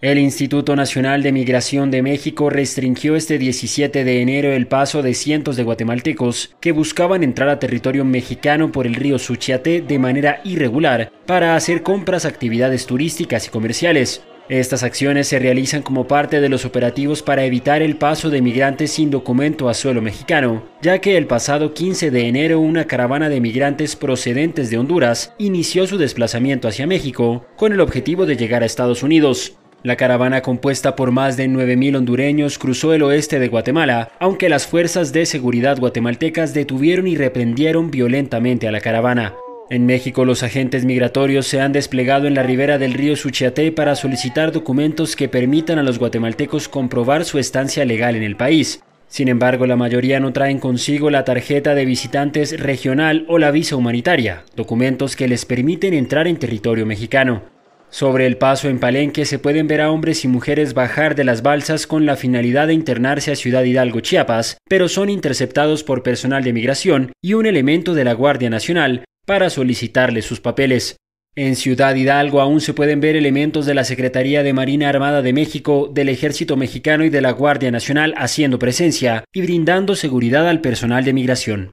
El Instituto Nacional de Migración de México restringió este 17 de enero el paso de cientos de guatemaltecos que buscaban entrar a territorio mexicano por el río Suchiate de manera irregular para hacer compras, actividades turísticas y comerciales. Estas acciones se realizan como parte de los operativos para evitar el paso de migrantes sin documento a suelo mexicano, ya que el pasado 15 de enero una caravana de migrantes procedentes de Honduras inició su desplazamiento hacia México con el objetivo de llegar a Estados Unidos. La caravana compuesta por más de 9.000 hondureños cruzó el oeste de Guatemala, aunque las fuerzas de seguridad guatemaltecas detuvieron y reprendieron violentamente a la caravana. En México, los agentes migratorios se han desplegado en la ribera del río Suchiate para solicitar documentos que permitan a los guatemaltecos comprobar su estancia legal en el país. Sin embargo, la mayoría no traen consigo la tarjeta de visitantes regional o la visa humanitaria, documentos que les permiten entrar en territorio mexicano. Sobre el paso en Palenque se pueden ver a hombres y mujeres bajar de las balsas con la finalidad de internarse a Ciudad Hidalgo, Chiapas, pero son interceptados por personal de migración y un elemento de la Guardia Nacional para solicitarles sus papeles. En Ciudad Hidalgo aún se pueden ver elementos de la Secretaría de Marina Armada de México, del Ejército Mexicano y de la Guardia Nacional haciendo presencia y brindando seguridad al personal de migración.